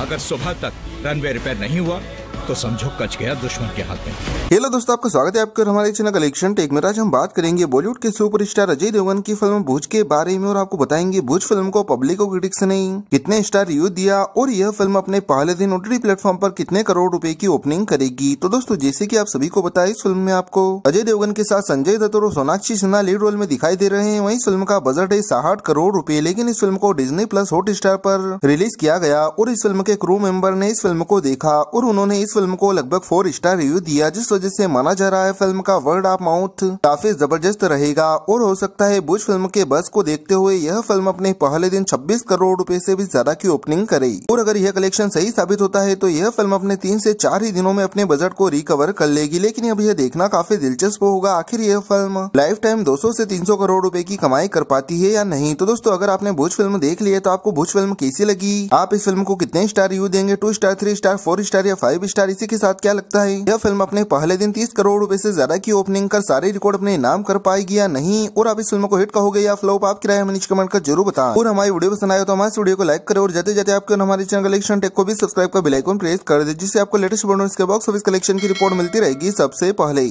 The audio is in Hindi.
अगर सुबह तक रनवे रिपेयर नहीं हुआ तो समझो कच गया दुश्मन के हाथ में हेलो दोस्तों आपका स्वागत है आपके हमारे चैनल कलेक्शन टेक में आज हम बात करेंगे बॉलीवुड के सुपरस्टार अजय देवगन की फिल्म भूज के बारे में और आपको बताएंगे भूज फिल्म को पब्लिक को क्रिटिक्स ने कितने स्टार रिव्यू दिया और यह फिल्म अपने पहले दिन ओटी प्लेटफॉर्म पर कितने करोड़ रूपए की ओपनिंग करेगी तो दोस्तों जैसे की आप सभी को बताए इस फिल्म में आपको अजय देवगन के साथ संजय दत्त और सोनाक्षी सिन्हा लीड रोल में दिखाई दे रहे हैं वही फिल्म का बजट है साठ करोड़ रूपए लेकिन इस फिल्म को डिजनी प्लस हॉट स्टार पर रिलीज किया गया और इस फिल्म के क्रू मेंबर ने इस फिल्म को देखा और उन्होंने इस फिल्म को लगभग फोर स्टार रिव्यू दिया जिस वजह से माना जा रहा है फिल्म का वर्ड ऑफ माउथ काफी जबरदस्त रहेगा और हो सकता है बुज फिल्म के बस को देखते हुए यह फिल्म अपने पहले दिन छब्बीस करोड़ रूपए ऐसी भी ज्यादा की ओपनिंग करे और अगर यह कलेक्शन सही साबित होता है तो यह फिल्म अपने तीन ऐसी चार ही दिनों में अपने बजट को रिकवर कर लेगी लेकिन अब यह देखना काफी दिलचस्प होगा आखिर यह फिल्म लाइफ टाइम दो सौ ऐसी करोड़ रूपए की कमाई कर पाती है या नहीं तो दोस्तों अगर आपने भुज फिल्म देख ली तो आपको भुज फिल्म कैसी लगी आप इस फिल्म को कितने स्टार रिव्यू देंगे two star three star four star या फाइव स्टार इसी के साथ क्या लगता है यह फिल्म अपने पहले दिन तीस करोड़ रूपए ऐसी ज्यादा की ओपनिंग कर सारे रिकॉर्ड अपने नाम कर पाएगी या नहीं और आप इस फिल्म को हिट कहोगे या फ्लॉप आप किराया में कमेंट कर जरूर बताओ और हमारी वीडियो पसंद आए तो हमारे वीडियो को लाइक करें और जाते जाते आपके हमारे चैनल कलेक्शन टेक को भी सब्सक्राइब कर बेलाइकॉन प्रेस कर दे जिससे आपको लेटेस्ट बोर्ड के बॉक्स ऑफिस कलेक्शन की रिपोर्ट मिलती रहेगी सबसे पहले